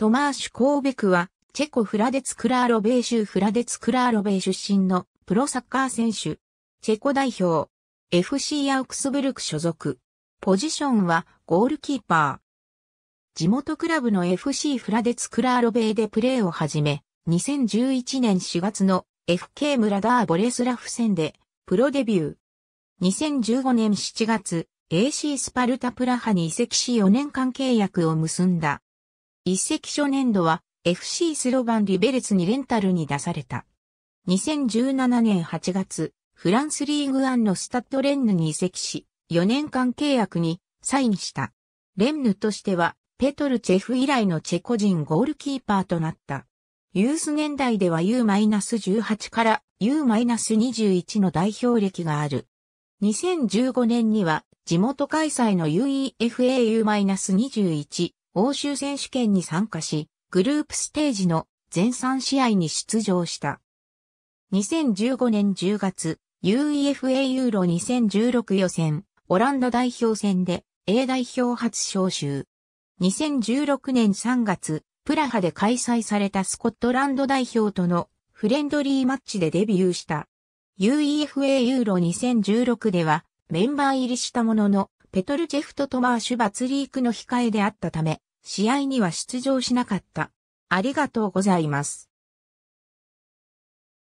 トマーシュ・コーベクは、チェコ・フラデツ・クラーロベー州フラデツ・クラーロベー出身のプロサッカー選手。チェコ代表。FC アウクスブルク所属。ポジションはゴールキーパー。地元クラブの FC フラデツ・クラーロベーでプレーを始め、2011年4月の FK 村ダーボレスラフ戦でプロデビュー。2015年7月、AC スパルタプラハに移籍し4年間契約を結んだ。一石初年度は FC スロバン・リベレツにレンタルに出された。2017年8月、フランスリーグアンのスタッドレンヌに移籍し、4年間契約にサインした。レンヌとしては、ペトルチェフ以来のチェコ人ゴールキーパーとなった。ユース年代では U-18 から U-21 の代表歴がある。2015年には地元開催の UEFA U-21 欧州選手権に参加し、グループステージの全3試合に出場した。2015年10月、UEFA ユーロ2016予選、オランダ代表戦で A 代表初招集。2016年3月、プラハで開催されたスコットランド代表とのフレンドリーマッチでデビューした。UEFA ユーロ2016ではメンバー入りしたもののペトルチェフとトマーシュ・バツリークの控えであったため、試合には出場しなかった。ありがとうございます。